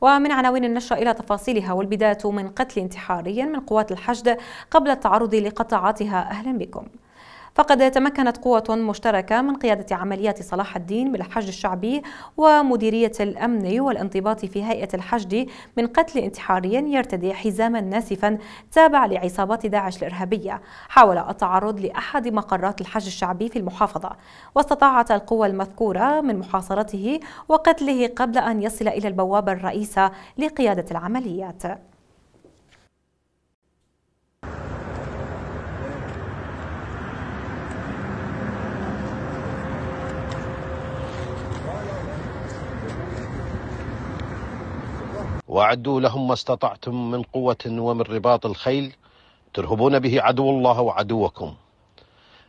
ومن عناوين النشرة إلى تفاصيلها والبداية من قتل انتحاري من قوات الحشد قبل التعرض لقطاعاتها أهلا بكم فقد تمكنت قوة مشتركة من قيادة عمليات صلاح الدين من الحشد الشعبي ومديرية الأمن والانضباط في هيئة الحشد من قتل انتحاري يرتدي حزاما ناسفا تابع لعصابات داعش الإرهابية حاول التعرض لأحد مقرات الحشد الشعبي في المحافظة واستطاعت القوة المذكورة من محاصرته وقتله قبل أن يصل إلى البوابة الرئيسة لقيادة العمليات واعدوا لهم ما استطعتم من قوه ومن رباط الخيل ترهبون به عدو الله وعدوكم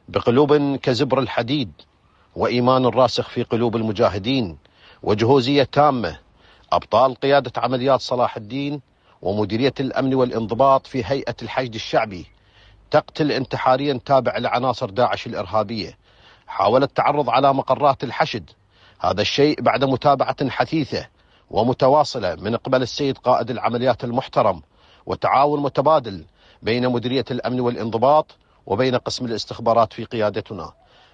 بقلوب كزبر الحديد وايمان راسخ في قلوب المجاهدين وجهوزيه تامه ابطال قياده عمليات صلاح الدين ومديريه الامن والانضباط في هيئه الحشد الشعبي تقتل انتحاريا تابع لعناصر داعش الارهابيه حاول التعرض على مقرات الحشد هذا الشيء بعد متابعه حثيثه ومتواصلة من قبل السيد قائد العمليات المحترم وتعاون متبادل بين مديرية الأمن والانضباط وبين قسم الاستخبارات في قيادتنا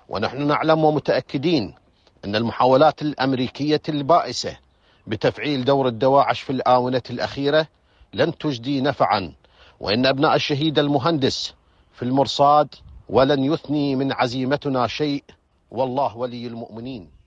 ونحن نعلم ومتأكدين أن المحاولات الأمريكية البائسة بتفعيل دور الدواعش في الآونة الأخيرة لن تجدي نفعا وإن أبناء الشهيد المهندس في المرصاد ولن يثني من عزيمتنا شيء والله ولي المؤمنين